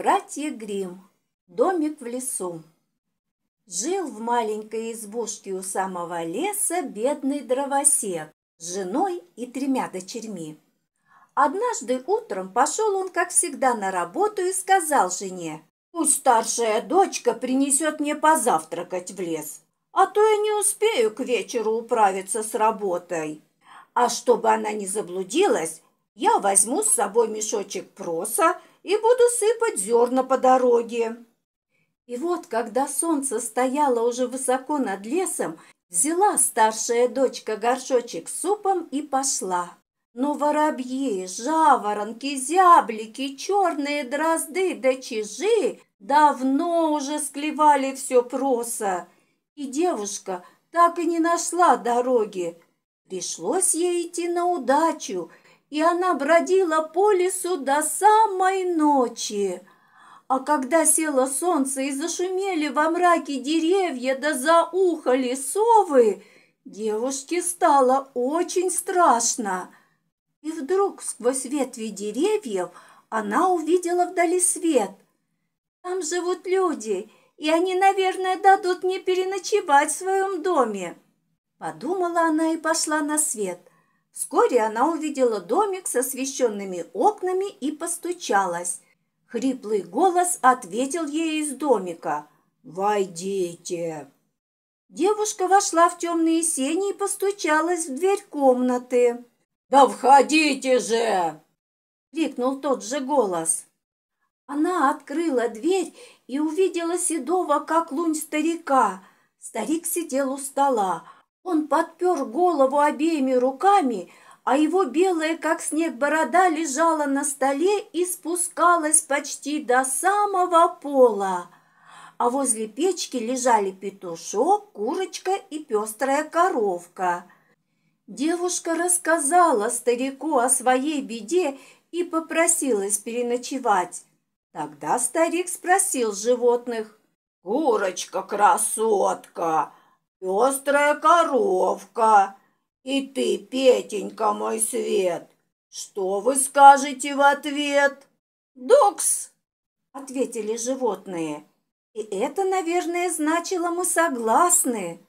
Братья Грим. Домик в лесу. Жил в маленькой избушке у самого леса бедный дровосек с женой и тремя дочерьми. Однажды утром пошел он, как всегда, на работу и сказал жене, «Пусть старшая дочка принесет мне позавтракать в лес, а то я не успею к вечеру управиться с работой. А чтобы она не заблудилась, я возьму с собой мешочек проса, и буду сыпать зерна по дороге. И вот, когда солнце стояло уже высоко над лесом, взяла старшая дочка горшочек с супом и пошла. Но воробьи, жаворонки, зяблики, черные дрозды да чижи давно уже склевали все проса, и девушка так и не нашла дороги. Пришлось ей идти на удачу – и она бродила по лесу до самой ночи. А когда село солнце и зашумели во мраке деревья да заухали совы, девушке стало очень страшно. И вдруг сквозь ветви деревьев она увидела вдали свет. «Там живут люди, и они, наверное, дадут мне переночевать в своем доме», – подумала она и пошла на свет. Вскоре она увидела домик с освещенными окнами и постучалась. Хриплый голос ответил ей из домика. «Войдите!» Девушка вошла в темные сени и постучалась в дверь комнаты. «Да входите же!» – крикнул тот же голос. Она открыла дверь и увидела седого, как лунь старика. Старик сидел у стола – он подпер голову обеими руками, а его белая, как снег, борода лежала на столе и спускалась почти до самого пола. А возле печки лежали петушок, курочка и пестрая коровка. Девушка рассказала старику о своей беде и попросилась переночевать. Тогда старик спросил животных. «Курочка-красотка, пестрая коровка. И ты, Петенька, мой свет, что вы скажете в ответ? Докс, ответили животные. И это, наверное, значило мы согласны.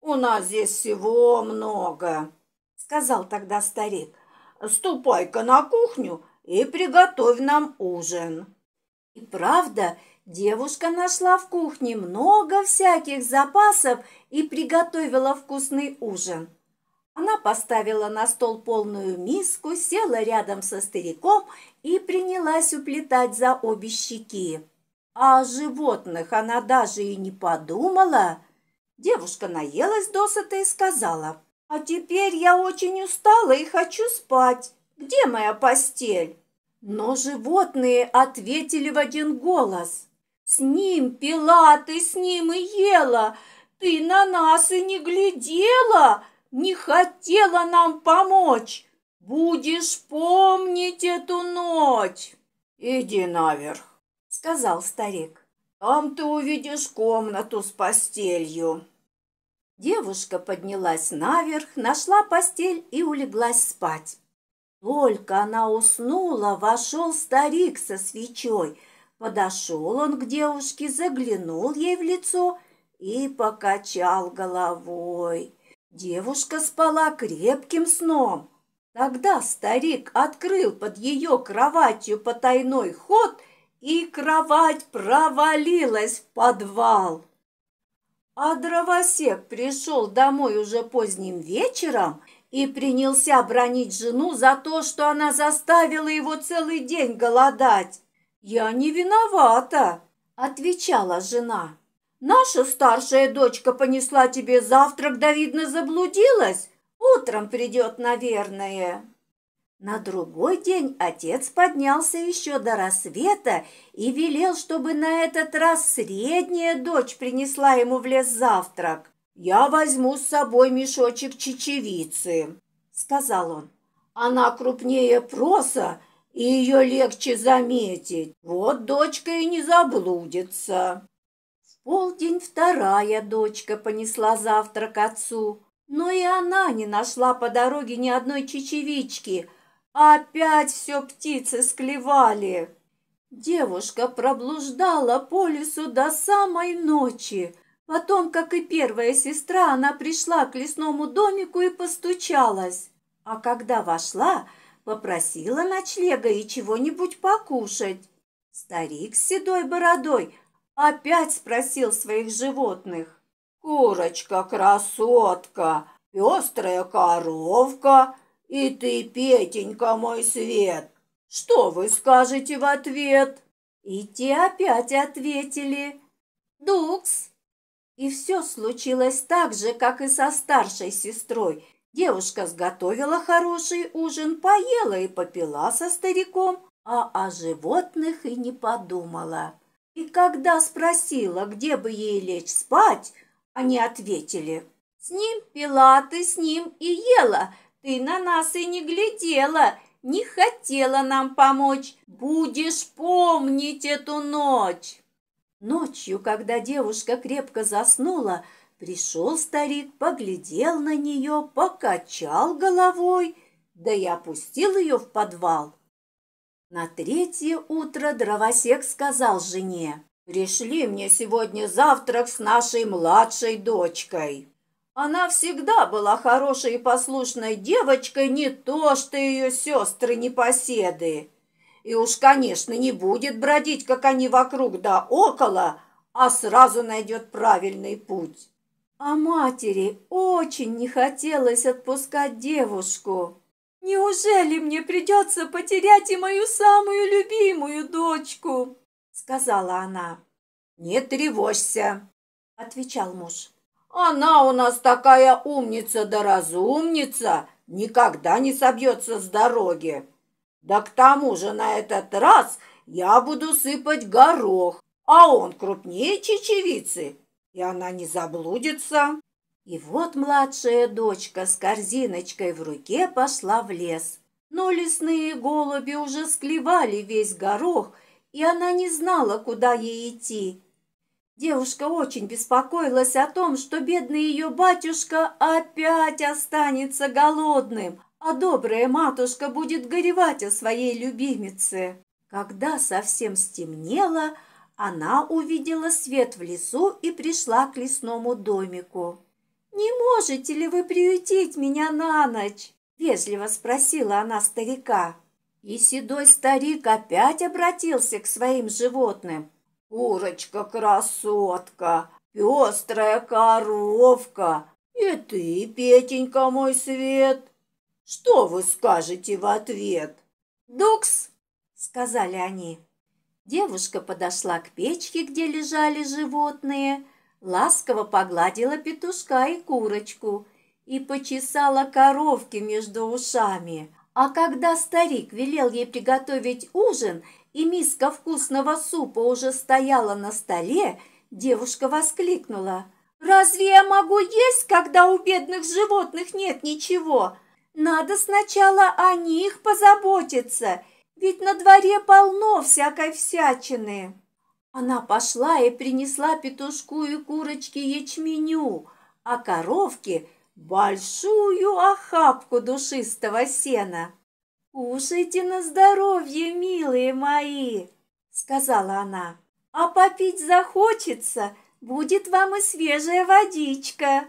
У нас здесь всего много, сказал тогда старик. Ступай-ка на кухню и приготовь нам ужин. И правда, Девушка нашла в кухне много всяких запасов и приготовила вкусный ужин. Она поставила на стол полную миску, села рядом со стариком и принялась уплетать за обе щеки. А о животных она даже и не подумала. Девушка наелась досыта и сказала, «А теперь я очень устала и хочу спать. Где моя постель?» Но животные ответили в один голос. С ним пила, ты с ним и ела, ты на нас и не глядела, не хотела нам помочь. Будешь помнить эту ночь. Иди наверх, сказал старик. Там ты увидишь комнату с постелью. Девушка поднялась наверх, нашла постель и улеглась спать. Только она уснула, вошел старик со свечой – Подошел он к девушке, заглянул ей в лицо и покачал головой. Девушка спала крепким сном. Тогда старик открыл под ее кроватью потайной ход, и кровать провалилась в подвал. А дровосек пришел домой уже поздним вечером и принялся бронить жену за то, что она заставила его целый день голодать. «Я не виновата», – отвечала жена. «Наша старшая дочка понесла тебе завтрак, да, видно, заблудилась. Утром придет, наверное». На другой день отец поднялся еще до рассвета и велел, чтобы на этот раз средняя дочь принесла ему в лес завтрак. «Я возьму с собой мешочек чечевицы», — сказал он. «Она крупнее проса, и ее легче заметить. Вот дочка и не заблудится. В полдень вторая дочка понесла завтрак отцу, но и она не нашла по дороге ни одной чечевички. Опять все птицы склевали. Девушка проблуждала по лесу до самой ночи. Потом, как и первая сестра, она пришла к лесному домику и постучалась. А когда вошла, попросила ночлега и чего-нибудь покушать. Старик с седой бородой опять спросил своих животных. «Курочка-красотка, пестрая коровка, и ты, Петенька, мой свет, что вы скажете в ответ?» И те опять ответили «Дукс». И все случилось так же, как и со старшей сестрой. Девушка сготовила хороший ужин, поела и попила со стариком, а о животных и не подумала. И когда спросила, где бы ей лечь спать, они ответили. «С ним пила, ты с ним и ела, ты на нас и не глядела, не хотела нам помочь. Будешь помнить эту ночь!» Ночью, когда девушка крепко заснула, Пришел старик, поглядел на нее, покачал головой, да и опустил ее в подвал. На третье утро дровосек сказал жене, «Пришли мне сегодня завтрак с нашей младшей дочкой». Она всегда была хорошей и послушной девочкой, не то что ее сестры непоседы. И уж, конечно, не будет бродить, как они вокруг да около, а сразу найдет правильный путь. А матери очень не хотелось отпускать девушку. «Неужели мне придется потерять и мою самую любимую дочку?» — сказала она. «Не тревожься», — отвечал муж. «Она у нас такая умница да разумница, никогда не собьется с дороги. Да к тому же на этот раз я буду сыпать горох, а он крупнее чечевицы и она не заблудится. И вот младшая дочка с корзиночкой в руке пошла в лес. Но лесные голуби уже склевали весь горох, и она не знала, куда ей идти. Девушка очень беспокоилась о том, что бедный ее батюшка опять останется голодным, а добрая матушка будет горевать о своей любимице. Когда совсем стемнело, она увидела свет в лесу и пришла к лесному домику. «Не можете ли вы приютить меня на ночь?» – вежливо спросила она старика. И седой старик опять обратился к своим животным. «Курочка-красотка, пестрая коровка, и ты, Петенька, мой свет!» «Что вы скажете в ответ?» «Дукс!» – сказали они. Девушка подошла к печке, где лежали животные, ласково погладила петушка и курочку и почесала коровки между ушами. А когда старик велел ей приготовить ужин, и миска вкусного супа уже стояла на столе, девушка воскликнула. «Разве я могу есть, когда у бедных животных нет ничего? Надо сначала о них позаботиться ведь на дворе полно всякой всячины. Она пошла и принесла петушку и курочке ячменю, а коровке большую охапку душистого сена. «Кушайте на здоровье, милые мои!» — сказала она. «А попить захочется, будет вам и свежая водичка!»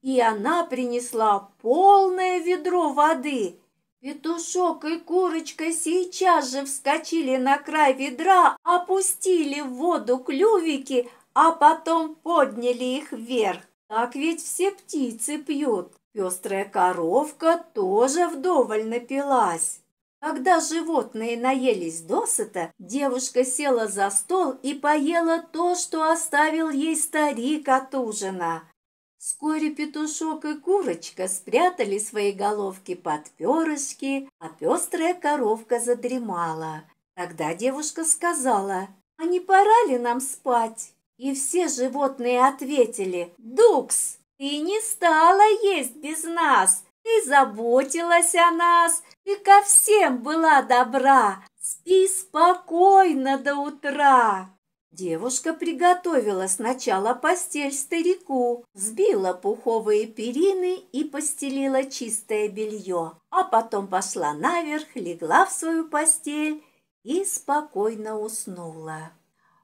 И она принесла полное ведро воды, Петушок и курочка сейчас же вскочили на край ведра, опустили в воду клювики, а потом подняли их вверх. Так ведь все птицы пьют. Пестрая коровка тоже вдоволь напилась. Когда животные наелись досыта, девушка села за стол и поела то, что оставил ей старик от ужина. Вскоре петушок и курочка спрятали свои головки под перышки, а пестрая коровка задремала. Тогда девушка сказала, «А не пора ли нам спать?» И все животные ответили, «Дукс, ты не стала есть без нас, ты заботилась о нас, ты ко всем была добра, спи спокойно до утра!» Девушка приготовила сначала постель старику, сбила пуховые перины и постелила чистое белье, а потом пошла наверх, легла в свою постель и спокойно уснула.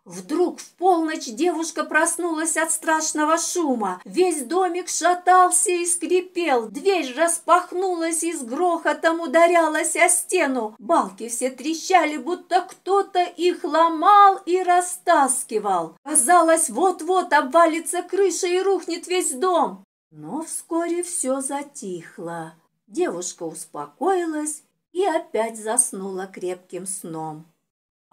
Вдруг в полночь девушка проснулась от страшного шума. Весь домик шатался и скрипел. Дверь распахнулась и с грохотом ударялась о стену. Балки все трещали, будто кто-то их ломал и растаскивал. Казалось, вот-вот обвалится крыша и рухнет весь дом. Но вскоре все затихло. Девушка успокоилась и опять заснула крепким сном.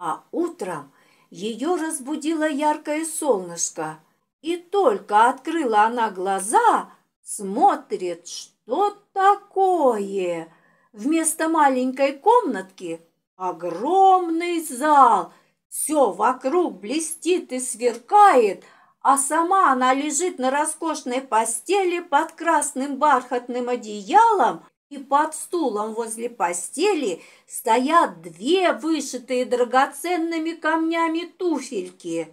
А утром ее разбудило яркое солнышко, и только открыла она глаза, смотрит, что такое. Вместо маленькой комнатки огромный зал, все вокруг блестит и сверкает, а сама она лежит на роскошной постели под красным бархатным одеялом и под стулом возле постели стоят две вышитые драгоценными камнями туфельки.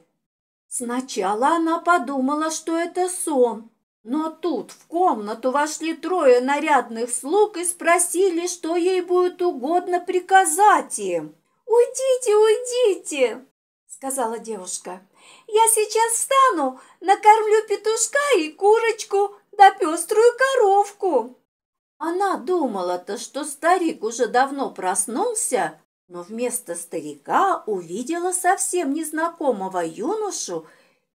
Сначала она подумала, что это сон, но тут в комнату вошли трое нарядных слуг и спросили, что ей будет угодно приказать им. «Уйдите, уйдите!» – сказала девушка. «Я сейчас встану, накормлю петушка и курочку, да пеструю коровку!» Она думала-то, что старик уже давно проснулся, но вместо старика увидела совсем незнакомого юношу,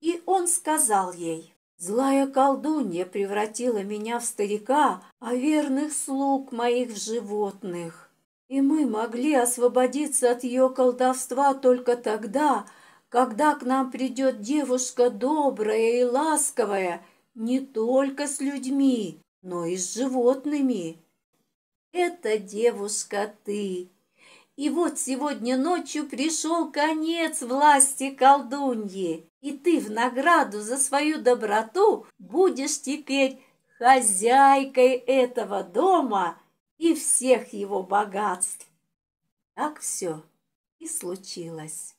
и он сказал ей, «Злая колдунья превратила меня в старика, а верных слуг моих в животных. И мы могли освободиться от ее колдовства только тогда, когда к нам придет девушка добрая и ласковая, не только с людьми, но и с животными. Это девушка ты. И вот сегодня ночью пришел конец власти колдуньи, и ты в награду за свою доброту будешь теперь хозяйкой этого дома и всех его богатств. Так все и случилось.